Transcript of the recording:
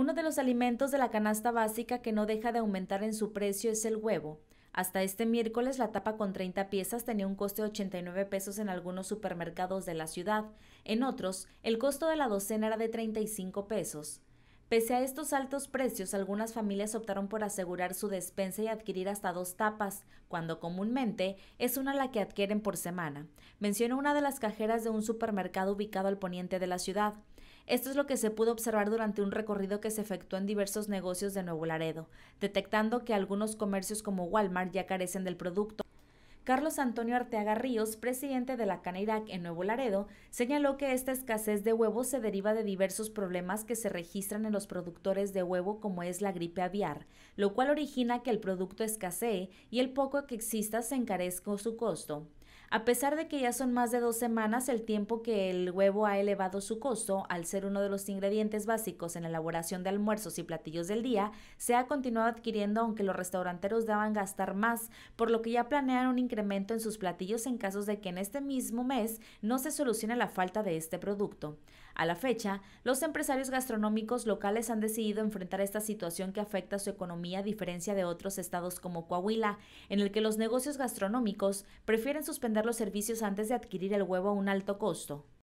Uno de los alimentos de la canasta básica que no deja de aumentar en su precio es el huevo. Hasta este miércoles la tapa con 30 piezas tenía un coste de 89 pesos en algunos supermercados de la ciudad, en otros el costo de la docena era de 35 pesos. Pese a estos altos precios, algunas familias optaron por asegurar su despensa y adquirir hasta dos tapas, cuando comúnmente es una la que adquieren por semana, mencionó una de las cajeras de un supermercado ubicado al poniente de la ciudad. Esto es lo que se pudo observar durante un recorrido que se efectuó en diversos negocios de Nuevo Laredo, detectando que algunos comercios como Walmart ya carecen del producto. Carlos Antonio Arteaga Ríos, presidente de la Caneirac en Nuevo Laredo, señaló que esta escasez de huevos se deriva de diversos problemas que se registran en los productores de huevo como es la gripe aviar, lo cual origina que el producto escasee y el poco que exista se encarezca su costo. A pesar de que ya son más de dos semanas el tiempo que el huevo ha elevado su costo, al ser uno de los ingredientes básicos en la elaboración de almuerzos y platillos del día, se ha continuado adquiriendo aunque los restauranteros daban gastar más, por lo que ya planean un incremento en sus platillos en casos de que en este mismo mes no se solucione la falta de este producto. A la fecha, los empresarios gastronómicos locales han decidido enfrentar esta situación que afecta a su economía a diferencia de otros estados como Coahuila, en el que los negocios gastronómicos prefieren suspender los servicios antes de adquirir el huevo a un alto costo?